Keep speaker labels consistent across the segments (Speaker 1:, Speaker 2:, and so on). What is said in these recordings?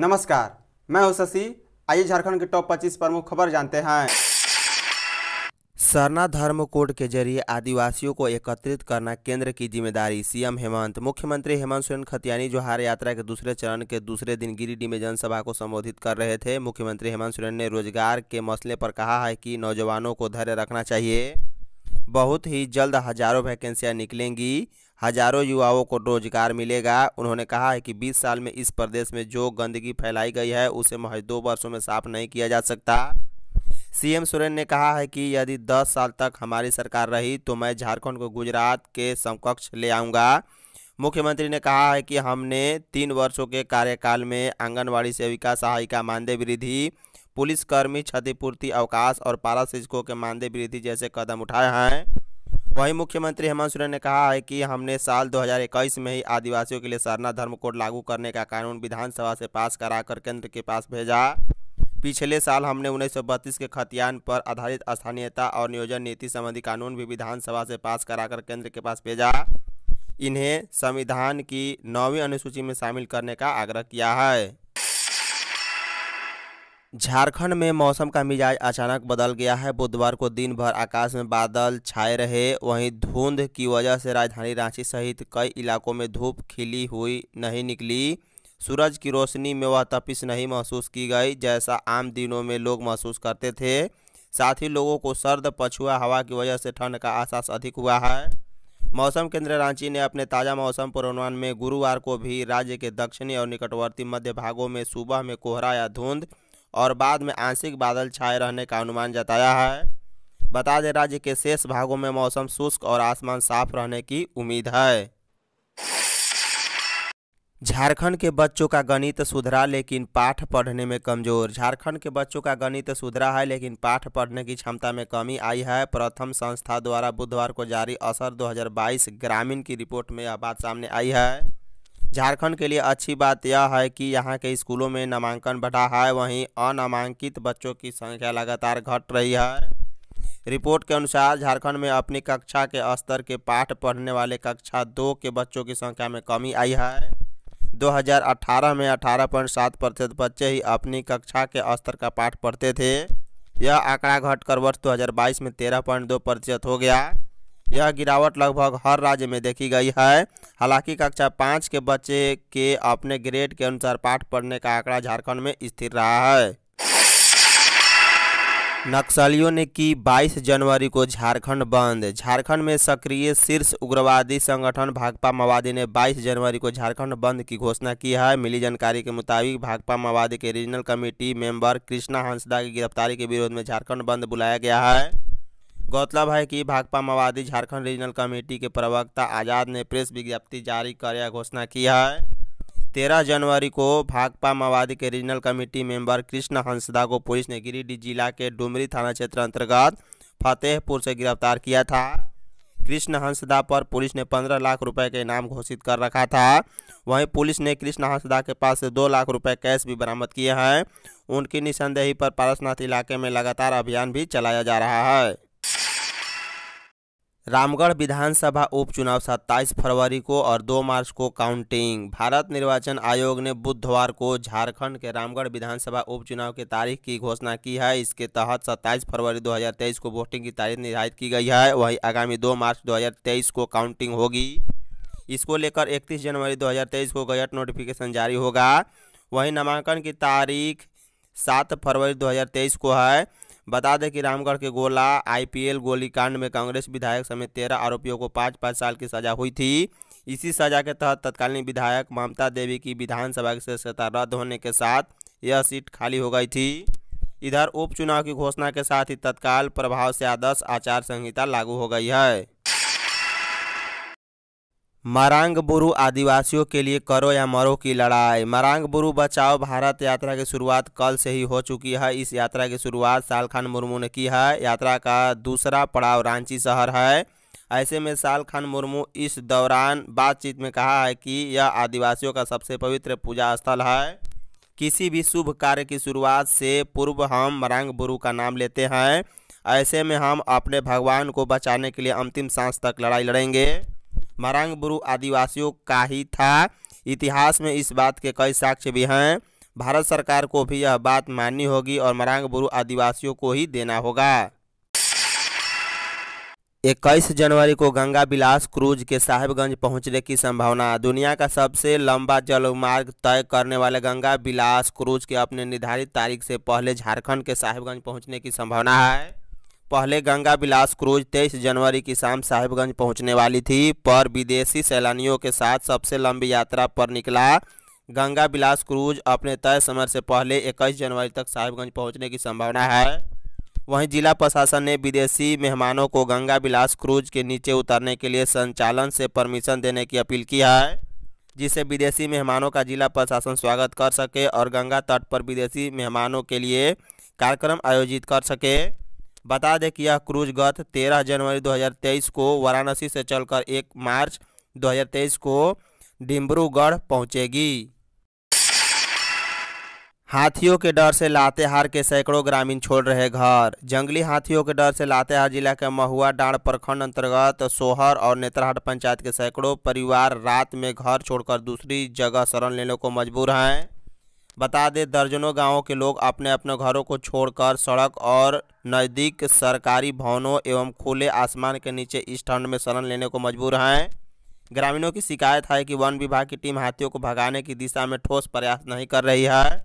Speaker 1: नमस्कार मैं हूं शशि आइए झारखंड के टॉप 25 प्रमुख खबर जानते हैं सरना धर्म कोड के जरिए आदिवासियों को एकत्रित करना केंद्र की जिम्मेदारी सीएम हेमंत मुख्यमंत्री हेमंत सोरेन खतियानी जोहार यात्रा के दूसरे चरण के दूसरे दिन गिरिडीह में जनसभा को संबोधित कर रहे थे मुख्यमंत्री हेमंत सोरेन ने रोजगार के मसले पर कहा है कि नौजवानों को धैर्य रखना चाहिए बहुत ही जल्द हजारों वैकेंसियाँ निकलेंगी हजारों युवाओं को रोजगार मिलेगा उन्होंने कहा है कि 20 साल में इस प्रदेश में जो गंदगी फैलाई गई है उसे महज दो वर्षों में साफ नहीं किया जा सकता सीएम सोरेन ने कहा है कि यदि 10 साल तक हमारी सरकार रही तो मैं झारखंड को गुजरात के समकक्ष ले आऊँगा मुख्यमंत्री ने कहा है कि हमने तीन वर्षों के कार्यकाल में आंगनबाड़ी सेविका सहायिका मानदेय वृद्धि पुलिसकर्मी क्षतिपूर्ति अवकाश और पारा शिक्षकों के मानदेय वृद्धि जैसे कदम उठाए हैं वहीं मुख्यमंत्री हेमंत सोरेन ने कहा है कि हमने साल 2021 में ही आदिवासियों के लिए सरना धर्म कोड लागू करने का कानून विधानसभा से पास कराकर केंद्र के पास भेजा पिछले साल हमने उन्नीस के खतियान पर आधारित स्थानीयता और नियोजन नीति संबंधी कानून भी विधानसभा से पास कराकर केंद्र के पास भेजा इन्हें संविधान की नौवीं अनुसूची में शामिल करने का आग्रह किया है झारखंड में मौसम का मिजाज अचानक बदल गया है बुधवार को दिन भर आकाश में बादल छाए रहे वहीं धुंध की वजह से राजधानी रांची सहित कई इलाकों में धूप खिली हुई नहीं निकली सूरज की रोशनी में वह तपिश नहीं महसूस की गई जैसा आम दिनों में लोग महसूस करते थे साथ ही लोगों को सर्द पछुआ हवा की वजह से ठंड का एहसास अधिक हुआ है मौसम केंद्र रांची ने अपने ताज़ा मौसम पूर्वानुमान में गुरुवार को भी राज्य के दक्षिणी और निकटवर्ती मध्य भागों में सुबह में कोहरा या धुंध और बाद में आंशिक बादल छाए रहने का अनुमान जताया है बता दें राज्य के शेष भागों में मौसम शुष्क और आसमान साफ रहने की उम्मीद है झारखंड के बच्चों का गणित सुधरा लेकिन पाठ पढ़ने में कमजोर झारखंड के बच्चों का गणित सुधरा है लेकिन पाठ पढ़ने की क्षमता में कमी आई है प्रथम संस्था द्वारा बुधवार को जारी असर 2022 ग्रामीण की रिपोर्ट में यह बात सामने आई है झारखंड के लिए अच्छी बात यह है कि यहाँ के स्कूलों में नामांकन बढ़ा है वहीं अनामांकित बच्चों की संख्या लगातार घट रही है रिपोर्ट के अनुसार झारखंड में अपनी कक्षा के स्तर के पाठ पढ़ने वाले कक्षा दो के बच्चों की संख्या में कमी आई है 2018 में 18.7 प्रतिशत बच्चे ही अपनी कक्षा के स्तर का पाठ पढ़ते थे यह आंकड़ा घटकर वर्ष 2022 में 13.2 प्रतिशत हो गया यह गिरावट लगभग हर राज्य में देखी गई है हालांकि कक्षा पाँच के बच्चे के अपने ग्रेड के अनुसार पाठ पढ़ने का आंकड़ा झारखंड में स्थिर रहा है नक्सलियों ने की 22 जनवरी को झारखंड बंद झारखंड में सक्रिय शीर्ष उग्रवादी संगठन भाकपा माओवादी ने 22 जनवरी को झारखंड बंद की घोषणा की है मिली जानकारी के मुताबिक भाकपा माओवादी के regional committee member Krishna Hansda की गिरफ्तारी के विरोध में झारखंड बंद बुलाया गया है गौरतलब है कि भाकपा माओवादी झारखंड रीजनल कमेटी के प्रवक्ता आज़ाद ने प्रेस विज्ञप्ति जारी कर यह घोषणा की है तेरह जनवरी को भाकपा माओवादी के regional committee member Krishna Hansda को पुलिस ने गिरिडीह जिला के डुमरी थाना क्षेत्र अंतर्गत फतेहपुर से गिरफ्तार किया था कृष्ण हंसदा पर पुलिस ने पंद्रह लाख रुपए के इनाम घोषित कर रखा था वहीं पुलिस ने कृष्ण हंसदा के पास से दो लाख रुपए कैश भी बरामद किए हैं उनकी निशानदेही पर पारसनाथ इलाके में लगातार अभियान भी चलाया जा रहा है रामगढ़ विधानसभा उपचुनाव 27 फरवरी को और 2 मार्च को काउंटिंग भारत निर्वाचन आयोग ने बुधवार को झारखंड के रामगढ़ विधानसभा उपचुनाव की तारीख की घोषणा की है इसके तहत 27 फरवरी 2023 को वोटिंग की तारीख निर्धारित की गई है वहीं आगामी 2 मार्च 2023 को काउंटिंग होगी इसको लेकर 31 जनवरी 2023 को गजट नोटिफिकेशन जारी होगा वहीं नामांकन की तारीख सात फरवरी दो को है बता दें कि रामगढ़ के गोला आईपीएल गोलीकांड में कांग्रेस विधायक समेत तेरह आरोपियों को पाँच पाँच साल की सजा हुई थी इसी सजा के तहत तत्कालीन विधायक ममता देवी की विधानसभा की सदस्यता रद्द होने के साथ यह सीट खाली हो गई थी इधर उपचुनाव की घोषणा के साथ ही तत्काल प्रभाव से आदर्श आचार संहिता लागू हो गई है बुरु आदिवासियों के लिए करो या मरो की लड़ाई बुरु बचाओ भारत यात्रा की शुरुआत कल से ही हो चुकी है इस यात्रा की शुरुआत सालखान मुर्मू ने की है यात्रा का दूसरा पड़ाव रांची शहर है ऐसे में साल खान मुर्मू इस दौरान बातचीत में कहा है कि यह आदिवासियों का सबसे पवित्र पूजा स्थल है किसी भी शुभ कार्य की शुरुआत से पूर्व हम मरांग बुरु का नाम लेते हैं ऐसे में हम अपने भगवान को बचाने के लिए अंतिम सांस तक लड़ाई लड़ेंगे मरांगबुरु आदिवासियों का ही था इतिहास में इस बात के कई साक्ष्य भी हैं भारत सरकार को भी यह बात माननी होगी और मरांगबुरु आदिवासियों को ही देना होगा इक्कीस जनवरी को गंगा बिलास क्रूज के साहिबगंज पहुंचने की संभावना दुनिया का सबसे लंबा जलमार्ग तय करने वाले गंगा बिलास क्रूज के अपने निर्धारित तारीख से पहले झारखंड के साहिबगंज पहुंचने की संभावना है पहले गंगा बिलास क्रूज 23 जनवरी की शाम साहिबगंज पहुंचने वाली थी पर विदेशी सैलानियों के साथ सबसे लंबी यात्रा पर निकला गंगा बिलास क्रूज अपने तय समय से पहले 21 जनवरी तक साहिबगंज पहुंचने की संभावना है वहीं जिला प्रशासन ने विदेशी मेहमानों को गंगा बिलास क्रूज के नीचे उतरने के लिए संचालन से परमिशन देने की अपील की है जिसे विदेशी मेहमानों का जिला प्रशासन स्वागत कर सके और गंगा तट पर विदेशी मेहमानों के लिए कार्यक्रम आयोजित कर सके बता दें कि यह क्रूज गत 13 जनवरी 2023 को वाराणसी से चलकर 1 मार्च 2023 को डिम्ब्रूगढ़ पहुंचेगी हाथियों के डर से लातेहार के सैकड़ों ग्रामीण छोड़ रहे घर जंगली हाथियों के डर से लातेहार जिला के महुआ डांड प्रखंड अंतर्गत सोहर और नेत्रहाट पंचायत के सैकड़ों परिवार रात में घर छोड़कर दूसरी जगह शरण लेने को मजबूर हैं बता दें दर्जनों गांवों के लोग अपने अपने घरों को छोड़कर सड़क और नज़दीक सरकारी भवनों एवं खुले आसमान के नीचे इस ठंड में शरण लेने को मजबूर हैं ग्रामीणों की शिकायत है कि वन विभाग की टीम हाथियों को भगाने की दिशा में ठोस प्रयास नहीं कर रही है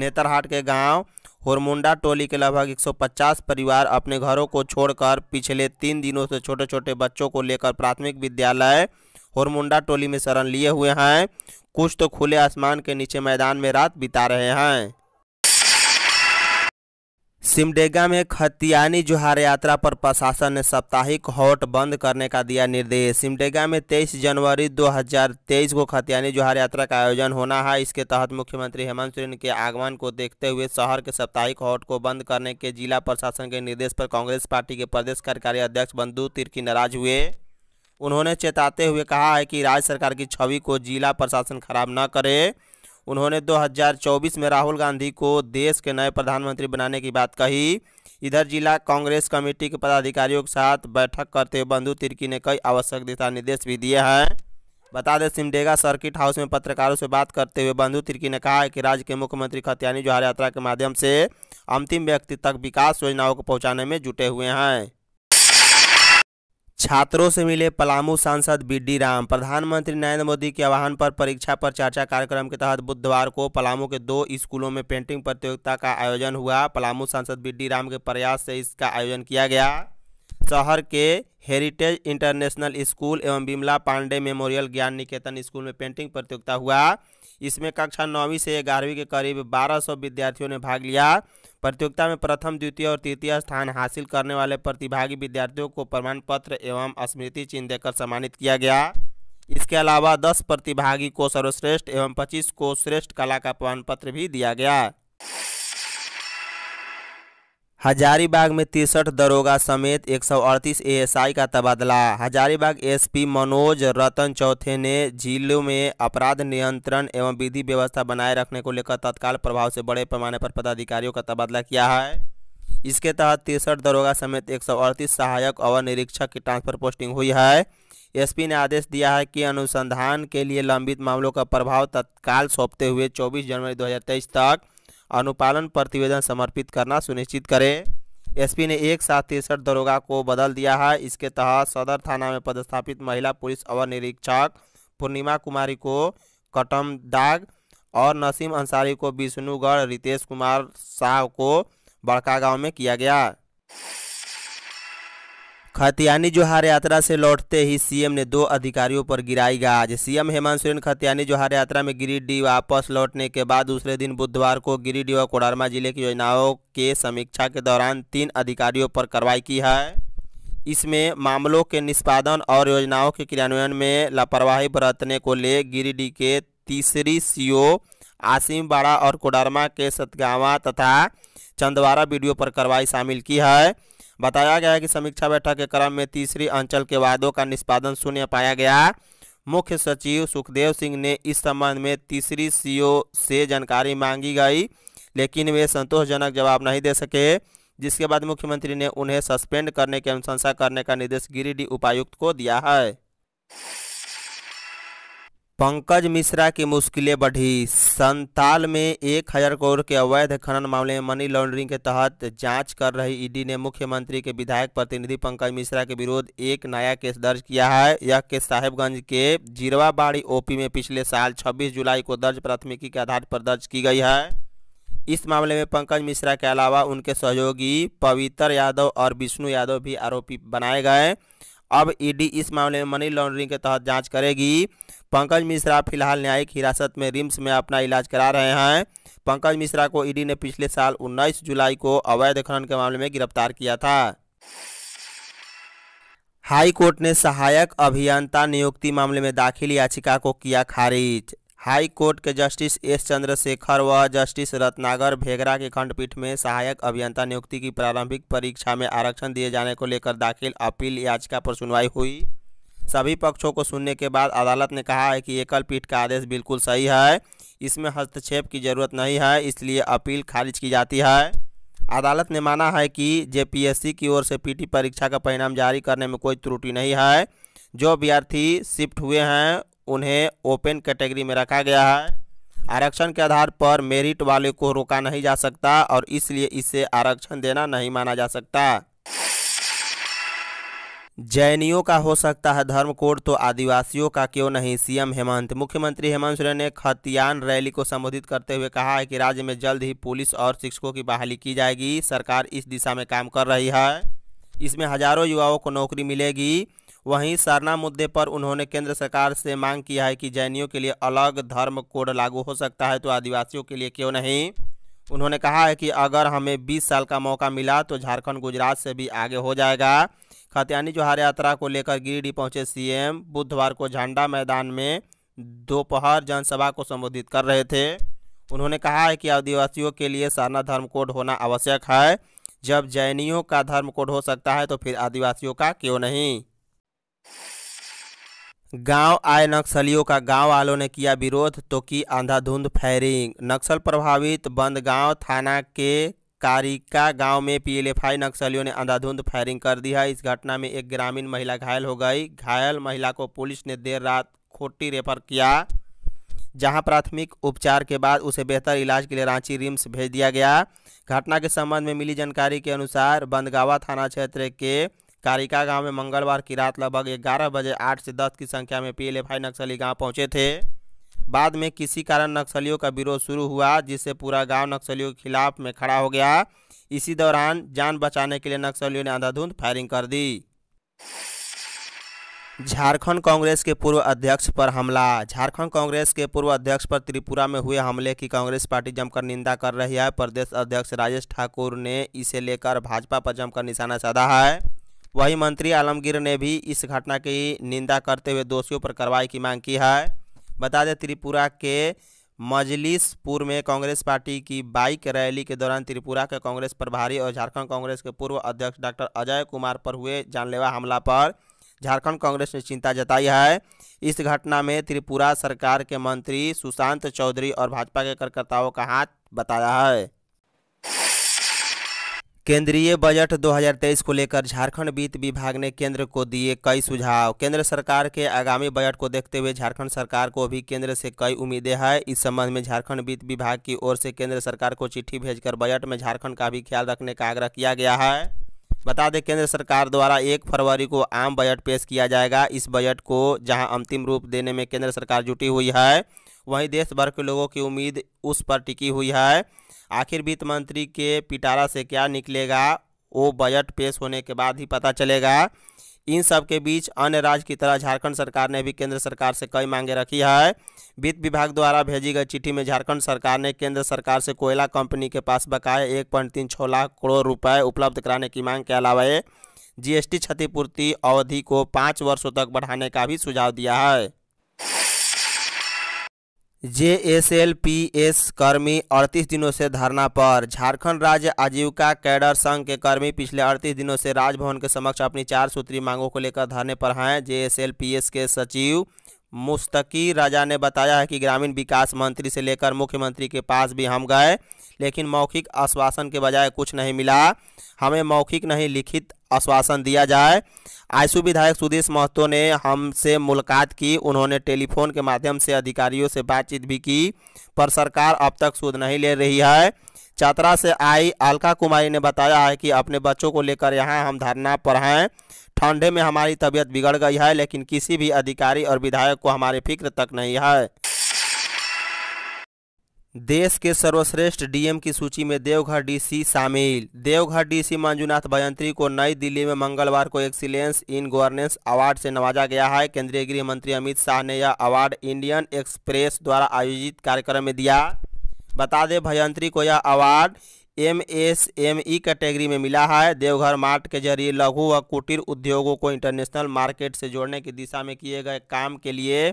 Speaker 1: नेतरहाट के गांव होरमुंडा टोली के लगभग 150 परिवार अपने घरों को छोड़कर पिछले तीन दिनों से छोटे छोटे बच्चों को लेकर प्राथमिक विद्यालय और मुंडा टोली में शरण लिए हुए हैं कुछ तो खुले आसमान के नीचे मैदान में रात बिता रहे हैं सिमडेगा में खतियानी जोहार यात्रा पर प्रशासन ने साप्ताहिक हॉट बंद करने का दिया निर्देश सिमडेगा में 23 जनवरी 2023 को खतियानी जोहार यात्रा का आयोजन होना है इसके तहत मुख्यमंत्री हेमंत सोरेन के आगमन को देखते हुए शहर के साप्ताहिक हॉट को बंद करने के जिला प्रशासन के निर्देश पर कांग्रेस पार्टी के प्रदेश कार्यकारी अध्यक्ष बंधु तिर्की नाराज हुए उन्होंने चेताते हुए कहा है कि राज्य सरकार की छवि को जिला प्रशासन खराब न करे उन्होंने 2024 में राहुल गांधी को देश के नए प्रधानमंत्री बनाने की बात कही इधर जिला कांग्रेस कमेटी के पदाधिकारियों के साथ बैठक करते हुए बंधु तिर्की ने कई आवश्यक दिशा निर्देश भी दिए हैं बता दें सिमडेगा सर्किट हाउस में पत्रकारों से बात करते हुए बंधु तिर्की ने कहा है कि राज्य के मुख्यमंत्री खतियानी जोहार यात्रा के माध्यम से अंतिम व्यक्ति तक विकास योजनाओं को पहुंचाने में जुटे हुए हैं छात्रों से मिले पलामू सांसद बी राम प्रधानमंत्री नरेंद्र मोदी के आह्वान पर परीक्षा पर चर्चा कार्यक्रम के तहत बुधवार को पलामू के दो स्कूलों में पेंटिंग प्रतियोगिता का आयोजन हुआ पलामू सांसद बी राम के प्रयास से इसका आयोजन किया गया शहर के हेरिटेज इंटरनेशनल स्कूल एवं बिमला पांडे मेमोरियल ज्ञान निकेतन स्कूल में पेंटिंग प्रतियोगिता हुआ इसमें कक्षा नौवीं से ग्यारहवीं के करीब 1200 विद्यार्थियों ने भाग लिया प्रतियोगिता में प्रथम द्वितीय और तृतीय स्थान हासिल करने वाले प्रतिभागी विद्यार्थियों को प्रमाण पत्र एवं स्मृति चिन्ह देकर सम्मानित किया गया इसके अलावा 10 प्रतिभागी को सर्वश्रेष्ठ एवं 25 को श्रेष्ठ कला का प्रमाण पत्र भी दिया गया हजारीबाग में तिरसठ दरोगा समेत 138 एएसआई का तबादला हजारीबाग एसपी मनोज रतन चौथे ने जिलों में अपराध नियंत्रण एवं विधि व्यवस्था बनाए रखने को लेकर तत्काल प्रभाव से बड़े पैमाने पर पदाधिकारियों का तबादला किया है इसके तहत तिरसठ दरोगा समेत एक सहायक अवर निरीक्षक की ट्रांसफर पोस्टिंग हुई है एसपी ने आदेश दिया है कि अनुसंधान के लिए लंबित मामलों का प्रभाव तत्काल सौंपते हुए 24 जनवरी 2023 तक अनुपालन प्रतिवेदन समर्पित करना सुनिश्चित करें एसपी ने एक साथ तिरसठ दरोगा को बदल दिया है इसके तहत सदर थाना में पदस्थापित महिला पुलिस अवर निरीक्षक पूर्णिमा कुमारी को कटम दाग और नसीम अंसारी को विष्णुगढ़ रितेश कुमार शाह को बड़कागांव में किया गया खतियानी जोहार यात्रा से लौटते ही सीएम ने दो अधिकारियों पर गिराई गाज सीएम हेमंत सोरेन खतियानी जोहार यात्रा में गिरिडीह वापस लौटने के बाद दूसरे दिन बुधवार को गिरिडीह और कोडरमा जिले की योजनाओं के समीक्षा के दौरान तीन अधिकारियों पर कार्रवाई की है इसमें मामलों के निष्पादन और योजनाओं के क्रियान्वयन में लापरवाही बरतने को ले गिरिडीह के तीसरी सी आसिम बाड़ा और कोडरमा के सतगावा तथा चंदवारा वीडियो पर कार्रवाई शामिल की है बताया गया है कि समीक्षा बैठक के क्रम में तीसरी अंचल के वादों का निष्पादन शून्य पाया गया मुख्य सचिव सुखदेव सिंह ने इस संबंध में तीसरी सीओ से जानकारी मांगी गई लेकिन वे संतोषजनक जवाब नहीं दे सके जिसके बाद मुख्यमंत्री ने उन्हें सस्पेंड करने की अनुशंसा करने का निर्देश गिरिडीह उपायुक्त को दिया है पंकज मिश्रा की मुश्किलें बढ़ी संताल में एक हजार करोड़ के अवैध खनन मामले में मनी लॉन्ड्रिंग के तहत जांच कर रही ईडी ने मुख्यमंत्री के विधायक प्रतिनिधि पंकज मिश्रा के विरोध एक नया केस दर्ज किया है यह केस साहेबगंज के जीरवाबाड़ी ओपी में पिछले साल 26 जुलाई को दर्ज प्राथमिकी के आधार पर दर्ज की गई है इस मामले में पंकज मिश्रा के अलावा उनके सहयोगी पवित्र यादव और विष्णु यादव भी आरोपी बनाए गए अब ईडी इस मामले में मनी लॉन्ड्रिंग के तहत जांच करेगी पंकज मिश्रा फिलहाल न्यायिक हिरासत में रिम्स में अपना इलाज करा रहे हैं पंकज मिश्रा को ईडी ने पिछले साल 19 जुलाई को अवैध खनन के मामले में गिरफ्तार किया था हाई कोर्ट ने सहायक अभियंता नियुक्ति मामले में दाखिल याचिका को किया खारिज हाई कोर्ट के जस्टिस एस चंद्रशेखर व जस्टिस रत्नागर भेगरा की खंडपीठ में सहायक अभियंता नियुक्ति की प्रारंभिक परीक्षा में आरक्षण दिए जाने को लेकर दाखिल अपील याचिका पर सुनवाई हुई सभी पक्षों को सुनने के बाद अदालत ने कहा है कि एकल पीठ का आदेश बिल्कुल सही है इसमें हस्तक्षेप की जरूरत नहीं है इसलिए अपील खारिज की जाती है अदालत ने माना है कि जे की ओर से पीटी परीक्षा का परिणाम जारी करने में कोई त्रुटि नहीं है जो अभ्यर्थी शिफ्ट हुए हैं उन्हें ओपन कैटेगरी में रखा गया है आरक्षण के आधार पर मेरिट वाले को रोका नहीं जा सकता और इसलिए इसे आरक्षण देना नहीं माना जा सकता जैनियों का हो सकता है धर्म कोड तो आदिवासियों का क्यों नहीं सीएम हेमंत मुख्यमंत्री हेमंत सोरेन ने खतियान रैली को संबोधित करते हुए कहा है कि राज्य में जल्द ही पुलिस और शिक्षकों की बहाली की जाएगी सरकार इस दिशा में काम कर रही है इसमें हजारों युवाओं को नौकरी मिलेगी वहीं सरना मुद्दे पर उन्होंने केंद्र सरकार से मांग किया है कि जैनियों के लिए अलग धर्म कोड लागू हो सकता है तो आदिवासियों के लिए क्यों नहीं उन्होंने कहा है कि अगर हमें 20 साल का मौका मिला तो झारखंड गुजरात से भी आगे हो जाएगा खतियानी जोहार यात्रा को लेकर गिरिडीह पहुंचे सीएम बुधवार को झंडा मैदान में दोपहर जनसभा को संबोधित कर रहे थे उन्होंने कहा है कि आदिवासियों के लिए सरना धर्म कोड होना आवश्यक है जब जैनियों का धर्म कोड हो सकता है तो फिर आदिवासियों का क्यों नहीं गांव आए नक्सलियों का गांव वालों ने किया विरोध तो की अंधाधुंध फायरिंग नक्सल प्रभावित बंदगांव थाना के कारिका गांव में पीएलएफआई नक्सलियों ने अंधाधुंध फायरिंग कर दी है इस घटना में एक ग्रामीण महिला घायल हो गई घायल महिला को पुलिस ने देर रात खोटी रेफर किया जहां प्राथमिक उपचार के बाद उसे बेहतर इलाज के लिए रांची रिम्स भेज दिया गया घटना के संबंध में मिली जानकारी के अनुसार बंदगावा थाना क्षेत्र के कारिका गांव में मंगलवार की रात लगभग ग्यारह बजे आठ से दस की संख्या में पीएलएफआई नक्सली गांव पहुंचे थे बाद में किसी कारण नक्सलियों का विरोध शुरू हुआ जिससे पूरा गांव नक्सलियों के खिलाफ में खड़ा हो गया इसी दौरान जान बचाने के लिए नक्सलियों ने अंधाधुंध फायरिंग कर दी झारखंड कांग्रेस के पूर्व अध्यक्ष पर हमला झारखंड कांग्रेस के पूर्व अध्यक्ष पर त्रिपुरा में हुए हमले की कांग्रेस पार्टी जमकर निंदा कर रही है प्रदेश अध्यक्ष राजेश ठाकुर ने इसे लेकर भाजपा पर जमकर निशाना साधा है वहीं मंत्री आलमगीर ने भी इस घटना की निंदा करते हुए दोषियों पर कार्रवाई की मांग की है बता दें त्रिपुरा के मजलिसपुर में कांग्रेस पार्टी की बाइक रैली के दौरान त्रिपुरा के कांग्रेस प्रभारी और झारखंड कांग्रेस के पूर्व अध्यक्ष डॉक्टर अजय कुमार पर हुए जानलेवा हमला पर झारखंड कांग्रेस ने चिंता जताई है इस घटना में त्रिपुरा सरकार के मंत्री सुशांत चौधरी और भाजपा के कार्यकर्ताओं का हाथ बताया है केंद्रीय बजट 2023 को लेकर झारखंड वित्त विभाग ने केंद्र को दिए कई सुझाव केंद्र सरकार के आगामी बजट को देखते हुए झारखंड सरकार को भी केंद्र से कई उम्मीदें हैं इस संबंध में झारखंड वित्त विभाग की ओर से केंद्र सरकार को चिट्ठी भेजकर बजट में झारखंड का भी ख्याल रखने का आग्रह किया गया है बता दें केंद्र सरकार द्वारा एक फरवरी को आम बजट पेश किया जाएगा इस बजट को जहाँ अंतिम रूप देने में केंद्र सरकार जुटी हुई है वहीं देश भर के लोगों की उम्मीद उस पर टिकी हुई है आखिर वित्त मंत्री के पिटारा से क्या निकलेगा वो बजट पेश होने के बाद ही पता चलेगा इन सब के बीच अन्य राज्य की तरह झारखंड सरकार ने भी केंद्र सरकार से कई मांगे रखी है वित्त विभाग द्वारा भेजी गई चिट्ठी में झारखंड सरकार ने केंद्र सरकार से कोयला कंपनी के पास बकाया एक पॉइंट तीन छः लाख करोड़ रुपए उपलब्ध कराने की मांग के अलावा जीएसटी क्षतिपूर्ति अवधि को पाँच वर्षों तक बढ़ाने का भी सुझाव दिया है जेएसएलपीएस कर्मी अड़तीस दिनों से धरना पर झारखंड राज्य आजीविका कैडर संघ के कर्मी पिछले अड़तीस दिनों से राजभवन के समक्ष अपनी चार सूत्री मांगों को लेकर धरने पर हैं जेएसएलपीएस के सचिव मुस्तकी राजा ने बताया है कि ग्रामीण विकास मंत्री से लेकर मुख्यमंत्री के पास भी हम गए लेकिन मौखिक आश्वासन के बजाय कुछ नहीं मिला हमें मौखिक नहीं लिखित आश्वासन दिया जाए आयसू विधायक सुदेश महतो ने हमसे मुलाकात की उन्होंने टेलीफोन के माध्यम से अधिकारियों से बातचीत भी की पर सरकार अब तक सुध नहीं ले रही है चतरा से आई अलका कुमारी ने बताया है कि अपने बच्चों को लेकर यहाँ हम धरना पर हैं ठंडे में हमारी तबीयत बिगड़ गई है लेकिन किसी भी अधिकारी और विधायक को हमारी फिक्र तक नहीं है देश के सर्वश्रेष्ठ डीएम की सूची में देवघर डीसी शामिल देवघर डीसी मंजूनाथ भयंत्री को नई दिल्ली में मंगलवार को एक्सीलेंस इन गवर्नेंस अवार्ड से नवाजा गया है केंद्रीय गृह मंत्री अमित शाह ने यह अवार्ड इंडियन एक्सप्रेस द्वारा आयोजित कार्यक्रम में दिया बता दें भयंत्री को यह award M S M E category में मिला है देवघर मार्ट के जरिए लघु व कुटीर उद्योगों को इंटरनेशनल मार्केट से जोड़ने की दिशा में किए गए काम के लिए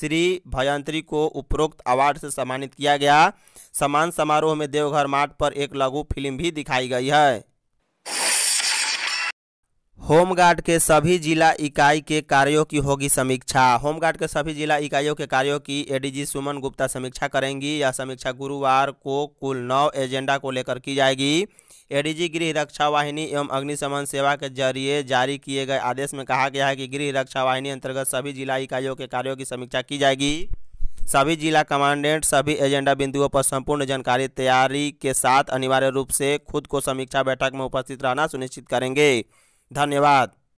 Speaker 1: श्री भयंत्री को उपरोक्त अवार्ड से सम्मानित किया गया सम्मान समारोह में देवघर मार्ट पर एक लघु फिल्म भी दिखाई गई है होमगार्ड के सभी जिला इकाई के कार्यों की होगी समीक्षा होमगार्ड के सभी जिला इकाइयों के कार्यों की एडीजी सुमन गुप्ता समीक्षा करेंगी यह समीक्षा गुरुवार को कुल नौ एजेंडा को लेकर की जाएगी एडीजी गृह रक्षा वाहिनी एवं अग्निशमन सेवा के जरिए जारी किए गए आदेश में कहा गया है कि गृह रक्षा वाहिनी अंतर्गत सभी जिला इकाइयों के कार्यों की समीक्षा की जाएगी सभी जिला कमांडेंट सभी एजेंडा बिंदुओं पर संपूर्ण जानकारी तैयारी के साथ अनिवार्य रूप से खुद को समीक्षा बैठक में उपस्थित रहना सुनिश्चित करेंगे धन्यवाद